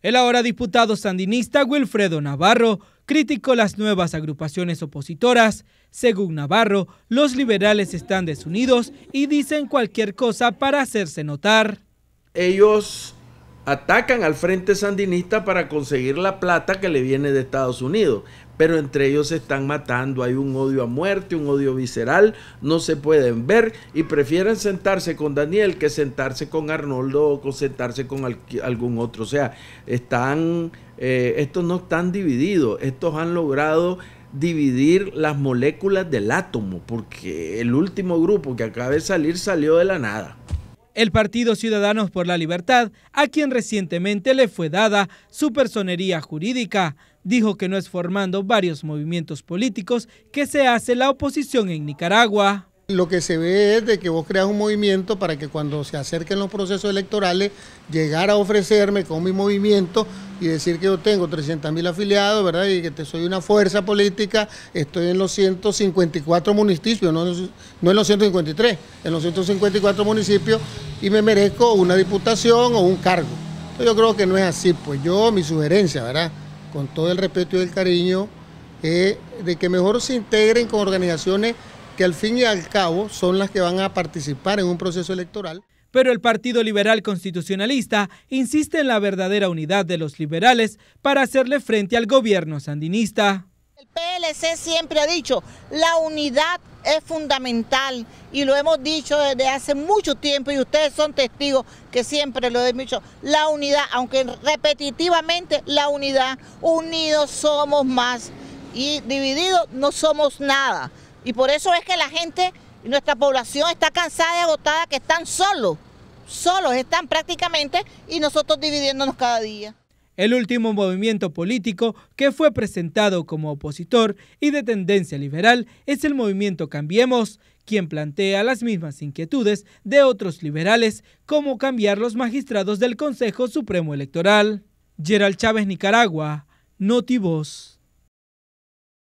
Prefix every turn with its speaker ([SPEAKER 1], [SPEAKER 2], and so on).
[SPEAKER 1] El ahora diputado sandinista Wilfredo Navarro criticó las nuevas agrupaciones opositoras. Según Navarro, los liberales están desunidos y dicen
[SPEAKER 2] cualquier cosa para hacerse notar. Ellos atacan al Frente Sandinista para conseguir la plata que le viene de Estados Unidos. Pero entre ellos se están matando, hay un odio a muerte, un odio visceral, no se pueden ver y prefieren sentarse con Daniel que sentarse con Arnoldo o sentarse con algún otro. O sea, están, eh, estos no están divididos, estos han logrado dividir las moléculas del átomo, porque el último grupo que acaba de salir salió de la nada
[SPEAKER 1] el Partido Ciudadanos por la Libertad, a quien recientemente le fue dada su personería jurídica. Dijo que no es formando varios movimientos
[SPEAKER 3] políticos que se hace la oposición en Nicaragua. Lo que se ve es de que vos creas un movimiento para que cuando se acerquen los procesos electorales, llegar a ofrecerme con mi movimiento y decir que yo tengo 300 mil afiliados, ¿verdad? Y que te soy una fuerza política, estoy en los 154 municipios, no en los 153, en los 154 municipios y me merezco una diputación o un cargo. Pues yo creo que no es así, pues yo, mi sugerencia, ¿verdad? Con todo el respeto y el cariño, es de que mejor se integren con organizaciones que al fin y al cabo son las que van a participar en un proceso electoral.
[SPEAKER 1] Pero el Partido Liberal Constitucionalista insiste en la verdadera unidad de los liberales para hacerle frente al gobierno sandinista.
[SPEAKER 4] El PLC siempre ha dicho, la unidad es fundamental y lo hemos dicho desde hace mucho tiempo y ustedes son testigos que siempre lo he dicho, la unidad, aunque repetitivamente la unidad, unidos somos más y divididos no somos nada. Y por eso es que la gente, nuestra población está cansada y agotada que están solos, solos están prácticamente y nosotros dividiéndonos cada día.
[SPEAKER 1] El último movimiento político que fue presentado como opositor y de tendencia liberal es el movimiento Cambiemos, quien plantea las mismas inquietudes de otros liberales, como cambiar los magistrados del Consejo Supremo Electoral. Gerald Chávez, Nicaragua, Notivoz.